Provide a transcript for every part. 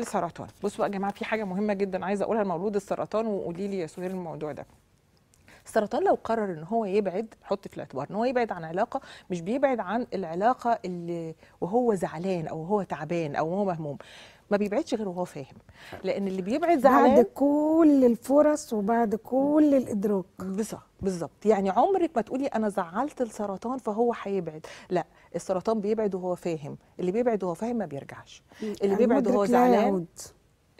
السرطان بصوا يا جماعه في حاجه مهمه جدا عايزه اقولها لمولود السرطان وقولي لي يا سهير الموضوع ده السرطان لو قرر ان هو يبعد حط في الاعتبار ان هو يبعد عن علاقه مش بيبعد عن العلاقه اللي وهو زعلان او هو تعبان او هو مهموم ما بيبعدش غير وهو فاهم لان اللي بيبعد زعلان بعد كل الفرص وبعد كل الادراك بالظبط بالظبط يعني عمرك ما تقولي انا زعلت السرطان فهو هيبعد لا السرطان بيبعد وهو فاهم اللي بيبعد وهو فاهم ما بيرجعش اللي بيبعد وهو زعلان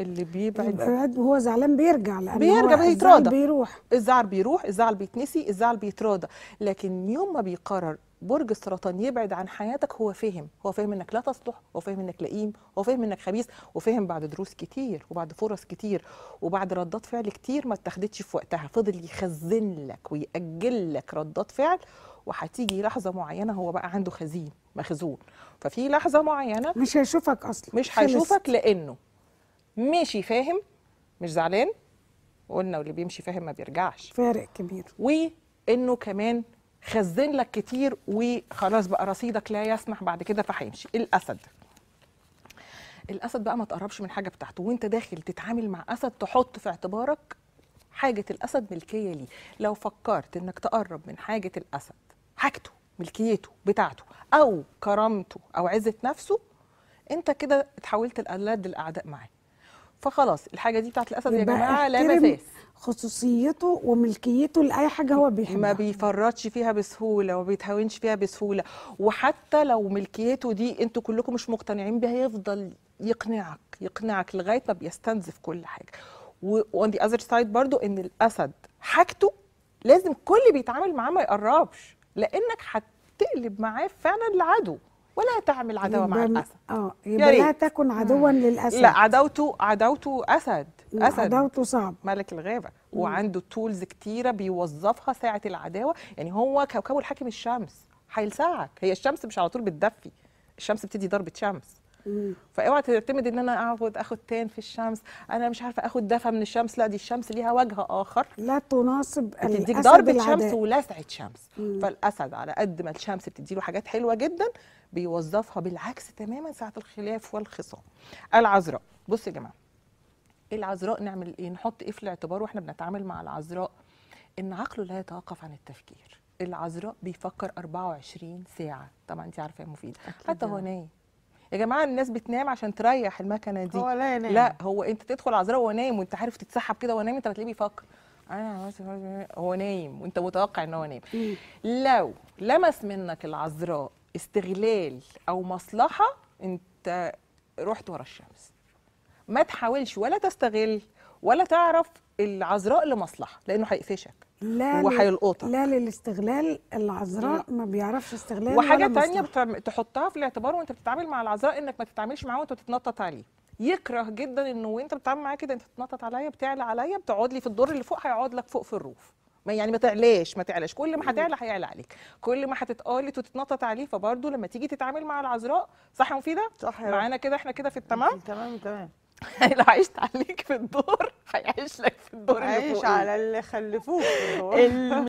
اللي بيبعد بيبعد وهو زعلان بيرجع لانه بيرجع بيتراضى بيروح الزعل بيروح الزعل بيتنسي الزعل بيتراضى لكن يوم ما بيقرر برج السرطان يبعد عن حياتك هو فهم هو فاهم انك لا تصلح هو فاهم انك لئيم هو فاهم انك خبيث وفهم بعد دروس كتير وبعد فرص كتير وبعد ردات فعل كتير ما اتخدتش في وقتها فضل يخزن لك ويأجل لك ردات فعل وهتيجي لحظه معينه هو بقى عنده خزين مخزون ففي لحظه معينه مش هيشوفك اصلا مش هيشوفك لانه ماشي فاهم مش زعلان وقلنا واللي بيمشي فاهم ما بيرجعش فارق كبير وانه كمان خزن لك كتير وخلاص بقى رصيدك لا يسمح بعد كده فهيمشي الاسد الاسد بقى ما تقربش من حاجه بتاعته وانت داخل تتعامل مع اسد تحط في اعتبارك حاجه الاسد ملكيه ليه لو فكرت انك تقرب من حاجه الاسد حاجته ملكيته بتاعته او كرامته او عزه نفسه انت كده اتحولت لقلاد الاعداء معاه فخلاص الحاجه دي بتاعت الاسد يا جماعه لا مساس خصوصيته وملكيته لاي حاجه هو بيحبها ما بيفرطش فيها بسهوله وما بيتهاونش فيها بسهوله وحتى لو ملكيته دي انتوا كلكم مش مقتنعين بيها يفضل يقنعك يقنعك لغايه ما بيستنزف كل حاجه وان ذا اذر سايد برضو ان الاسد حاجته لازم كل بيتعامل معاه ما يقربش لانك هتقلب معاه فعلا العدو ولا تعمل عداوه مع الاسد اه يبقى لا تكن عدوا مم. للاسد لا عداوته عداوته اسد اسد عداوته صعب ملك الغابه مم. وعنده تولز كتيره بيوظفها ساعه العداوه يعني هو كوكبه الحاكم الشمس هيلسعك هي الشمس مش على طول بتدفي الشمس بتدي ضربه شمس فاوعى تعتمد ان انا اقعد اخد تان في الشمس انا مش عارفه اخد دفى من الشمس لا دي الشمس ليها وجه اخر لا تناسب بتديك ضربه شمس ولسعه شمس مم. فالاسد على قد ما الشمس بتديله حاجات حلوه جدا بيوظفها بالعكس تماما ساعه الخلاف والخصام العذراء بص يا جماعه ايه العذراء نعمل ايه نحط ايه في الاعتبار واحنا بنتعامل مع العذراء ان عقله لا يتوقف عن التفكير العذراء بيفكر 24 ساعه طبعا انت عارفه مفيد مفيده حتى هو يعني. نايم يا جماعه الناس بتنام عشان تريح المكنه دي هو لا ينام لا هو انت تدخل عذراء وهو نايم وانت عارف تتسحب كده وهو نايم انت بتلاقيه بيفكر انا هو نايم وانت متوقع ان هو نايم لو لمس منك العذراء استغلال او مصلحه انت رحت ورا الشمس ما تحاولش ولا تستغل ولا تعرف العذراء لمصلحه لانه هيقفشك لا وهيلقطك لا للاستغلال العذراء ما بيعرفش استغلال وحاجه تانية تحطها في الاعتبار وانت بتتعامل مع العذراء انك ما تتعاملش معاه وانت بتتنطط عليه يكره جدا انه وانت بتتعامل معاه كده انت بتتنطط عليا بتعلى عليا بتقعد لي في الدور اللي فوق هيقعد لك فوق في الروف ما يعني ما تعلاش ما تعلاش كل ما هتعلى هيعلى عليك كل ما هتتقالط وتتنطط عليه فبرضه لما تيجي تتعامل مع العذراء صح يا مفيده صح معانا كده احنا كده في التمام تمام تمام اللي عشت عليك في الدور هيعيش لك في الدور اللي فوق عايش على اللي خلفوه في الدور